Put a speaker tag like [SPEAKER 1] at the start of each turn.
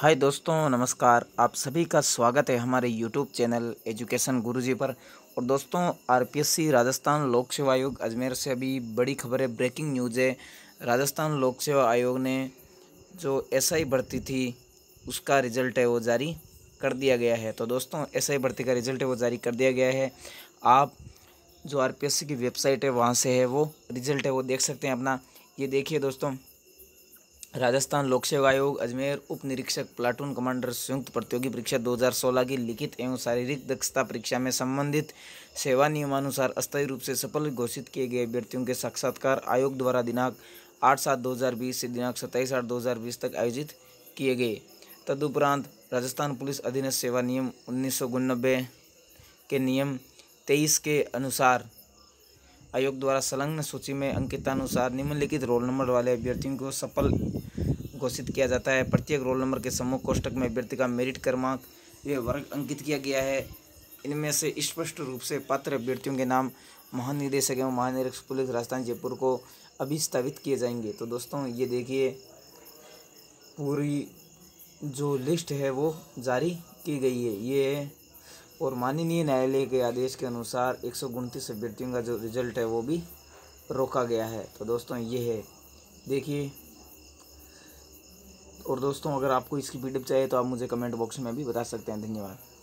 [SPEAKER 1] हाय दोस्तों नमस्कार आप सभी का स्वागत है हमारे यूट्यूब चैनल एजुकेशन गुरुजी पर और दोस्तों आरपीएससी राजस्थान लोक सेवा आयोग अजमेर से अभी बड़ी खबर है ब्रेकिंग न्यूज़ है राजस्थान लोक सेवा आयोग ने जो एसआई भर्ती थी उसका रिजल्ट है वो जारी कर दिया गया है तो दोस्तों आई भर्ती का रिजल्ट है वो जारी कर दिया गया है आप जो आर की वेबसाइट है वहाँ से है वो रिजल्ट है वो देख सकते हैं अपना ये देखिए दोस्तों राजस्थान लोक सेवा आयोग अजमेर उप निरीक्षक प्लाटून कमांडर संयुक्त प्रतियोगी परीक्षा 2016 की लिखित एवं शारीरिक दक्षता परीक्षा में संबंधित सेवा नियमानुसार अस्थायी रूप से सफल घोषित किए गए अभ्यर्थियों के साक्षात्कार आयोग द्वारा दिनांक आठ सात दो हज़ार बीस से दिनांक सत्ताईस आठ दो हज़ार बीस तक आयोजित किए गए तदुपरांत राजस्थान पुलिस अधीन सेवा नियम उन्नीस के नियम तेईस के अनुसार आयोग द्वारा संलग्न सूची में अंकितानुसार निम्नलिखित रोल नंबर वाले अभ्यर्थियों को सफल घोषित किया जाता है प्रत्येक रोल नंबर के समूह कोष्टक में अभ्यर्थी का मेरिट क्रमांक ये वर्ग अंकित किया गया है इनमें से स्पष्ट रूप से पात्र अभ्यर्थियों के नाम महानिदेशक एवं महानिरीक्षक पुलिस राजधानी जयपुर को अभिस्थापित किए जाएंगे तो दोस्तों ये देखिए पूरी जो लिस्ट है वो जारी की गई है ये और माननीय न्यायालय के आदेश के अनुसार एक सौ अभ्यर्थियों का जो रिजल्ट है वो भी रोका गया है तो दोस्तों ये है देखिए और दोस्तों अगर आपको इसकी पीडीएफ चाहिए तो आप मुझे कमेंट बॉक्स में भी बता सकते हैं धन्यवाद